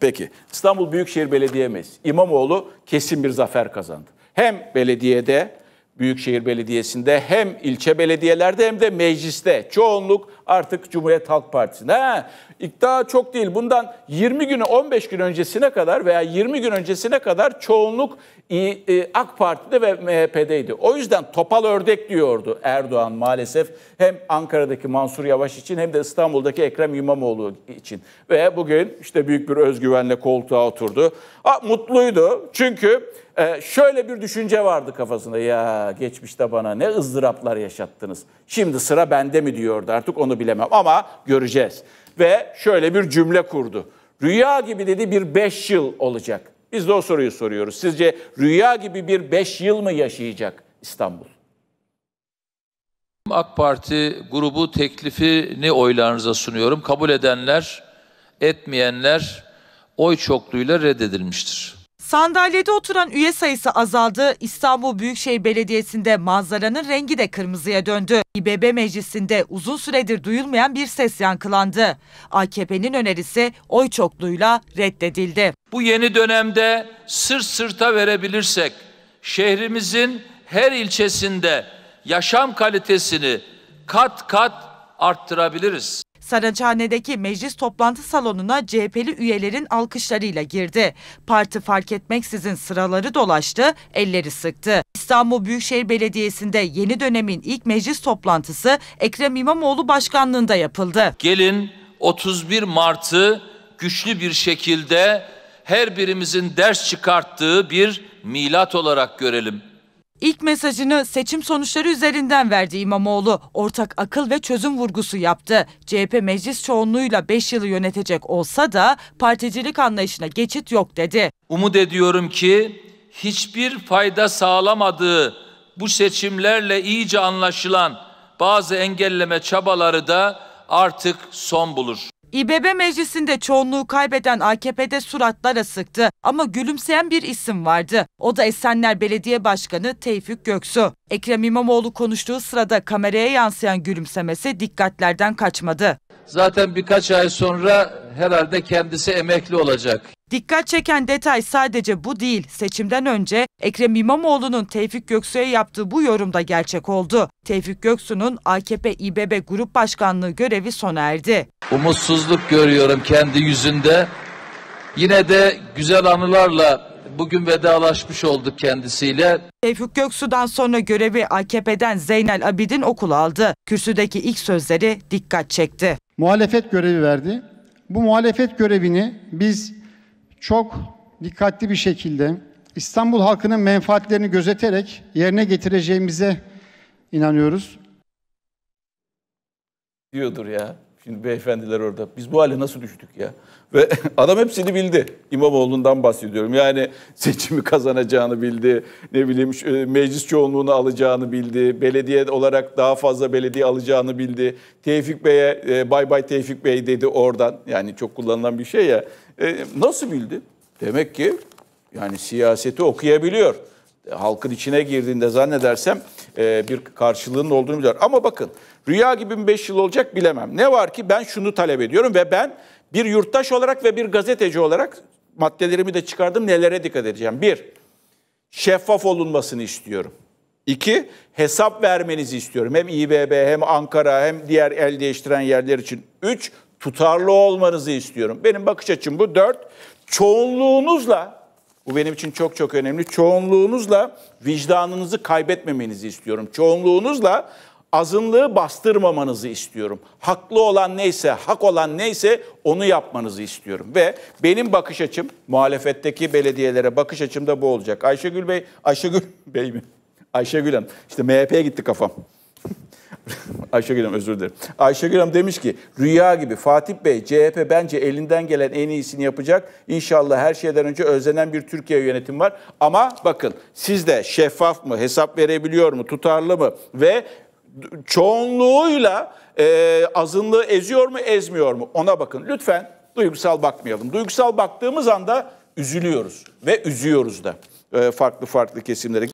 Peki İstanbul Büyükşehir Belediye İmamoğlu kesin bir zafer kazandı. Hem belediyede Büyükşehir Belediyesi'nde hem ilçe belediyelerde hem de mecliste çoğunluk artık Cumhuriyet Halk Partisi'nde. Ha, daha çok değil. Bundan 20 günü 15 gün öncesine kadar veya 20 gün öncesine kadar çoğunluk e, AK Parti'de ve MHP'deydi. O yüzden topal ördek diyordu Erdoğan maalesef. Hem Ankara'daki Mansur Yavaş için hem de İstanbul'daki Ekrem İmamoğlu için. Ve bugün işte büyük bir özgüvenle koltuğa oturdu. Aa, mutluydu çünkü e, şöyle bir düşünce vardı kafasında. Ya geçmişte bana ne ızdıraplar yaşattınız. Şimdi sıra bende mi diyordu artık onu bilemem ama göreceğiz. Ve şöyle bir cümle kurdu. Rüya gibi dedi bir beş yıl olacak. Biz de o soruyu soruyoruz. Sizce rüya gibi bir beş yıl mı yaşayacak İstanbul? AK Parti grubu teklifini oylarınıza sunuyorum. Kabul edenler, etmeyenler oy çokluğuyla reddedilmiştir. Sandalyede oturan üye sayısı azaldı. İstanbul Büyükşehir Belediyesi'nde manzaranın rengi de kırmızıya döndü. İBB meclisinde uzun süredir duyulmayan bir ses yankılandı. AKP'nin önerisi oy çokluğuyla reddedildi. Bu yeni dönemde sırt sırta verebilirsek şehrimizin her ilçesinde yaşam kalitesini kat kat arttırabiliriz. Saraçhane'deki meclis toplantı salonuna CHP'li üyelerin alkışlarıyla girdi. Parti fark etmeksizin sıraları dolaştı, elleri sıktı. İstanbul Büyükşehir Belediyesi'nde yeni dönemin ilk meclis toplantısı Ekrem İmamoğlu başkanlığında yapıldı. Gelin 31 Mart'ı güçlü bir şekilde her birimizin ders çıkarttığı bir milat olarak görelim. İlk mesajını seçim sonuçları üzerinden verdi İmamoğlu. Ortak akıl ve çözüm vurgusu yaptı. CHP meclis çoğunluğuyla 5 yılı yönetecek olsa da particilik anlayışına geçit yok dedi. Umut ediyorum ki hiçbir fayda sağlamadığı bu seçimlerle iyice anlaşılan bazı engelleme çabaları da artık son bulur. İBB meclisinde çoğunluğu kaybeden AKP'de suratlara sıktı ama gülümseyen bir isim vardı. O da Esenler Belediye Başkanı Tevfik Göksu. Ekrem İmamoğlu konuştuğu sırada kameraya yansıyan gülümsemesi dikkatlerden kaçmadı. Zaten birkaç ay sonra herhalde kendisi emekli olacak. Dikkat çeken detay sadece bu değil. Seçimden önce Ekrem İmamoğlu'nun Tevfik Göksu'ya yaptığı bu yorumda gerçek oldu. Tevfik Göksu'nun AKP-İBB Grup Başkanlığı görevi sona erdi. Umutsuzluk görüyorum kendi yüzünde. Yine de güzel anılarla bugün vedalaşmış olduk kendisiyle. Tevfik Göksu'dan sonra görevi AKP'den Zeynel Abidin okul aldı. Kürsüdeki ilk sözleri dikkat çekti. Muhalefet görevi verdi. Bu muhalefet görevini biz çok dikkatli bir şekilde İstanbul halkının menfaatlerini gözeterek yerine getireceğimize inanıyoruz. Diyordur ya. Şimdi beyefendiler orada. Biz bu hale nasıl düştük ya? Ve adam hepsini bildi. İmamoğlu'ndan bahsediyorum. Yani seçimi kazanacağını bildi. Ne bileyim e, meclis çoğunluğunu alacağını bildi. Belediye olarak daha fazla belediye alacağını bildi. Tevfik Bey'e e, bay bay Tevfik Bey dedi oradan. Yani çok kullanılan bir şey ya. E, nasıl bildi? Demek ki yani siyaseti okuyabiliyor. E, halkın içine girdiğinde zannedersem e, bir karşılığının olduğunu biliyor. Ama bakın rüya gibi mi 5 yıl olacak bilemem. Ne var ki ben şunu talep ediyorum ve ben bir yurttaş olarak ve bir gazeteci olarak maddelerimi de çıkardım nelere dikkat edeceğim. Bir, şeffaf olunmasını istiyorum. İki, hesap vermenizi istiyorum. Hem İBB hem Ankara hem diğer el değiştiren yerler için. Üç, tutarlı olmanızı istiyorum. Benim bakış açım bu. Dört, çoğunluğunuzla bu benim için çok çok önemli. Çoğunluğunuzla vicdanınızı kaybetmemenizi istiyorum. Çoğunluğunuzla azınlığı bastırmamanızı istiyorum. Haklı olan neyse, hak olan neyse onu yapmanızı istiyorum. Ve benim bakış açım, muhalefetteki belediyelere bakış açım da bu olacak. Ayşegül Bey, Ayşegül Bey mi? Ayşegül Hanım. İşte MHP'ye gitti kafam. Ayşegül Hanım özür dilerim. Ayşegül Hanım demiş ki rüya gibi Fatih Bey CHP bence elinden gelen en iyisini yapacak. İnşallah her şeyden önce özlenen bir Türkiye yönetim var. Ama bakın siz de şeffaf mı, hesap verebiliyor mu, tutarlı mı ve çoğunluğuyla e, azınlığı eziyor mu, ezmiyor mu ona bakın. Lütfen duygusal bakmayalım. Duygusal baktığımız anda üzülüyoruz ve üzüyoruz da e, farklı farklı kesimlere.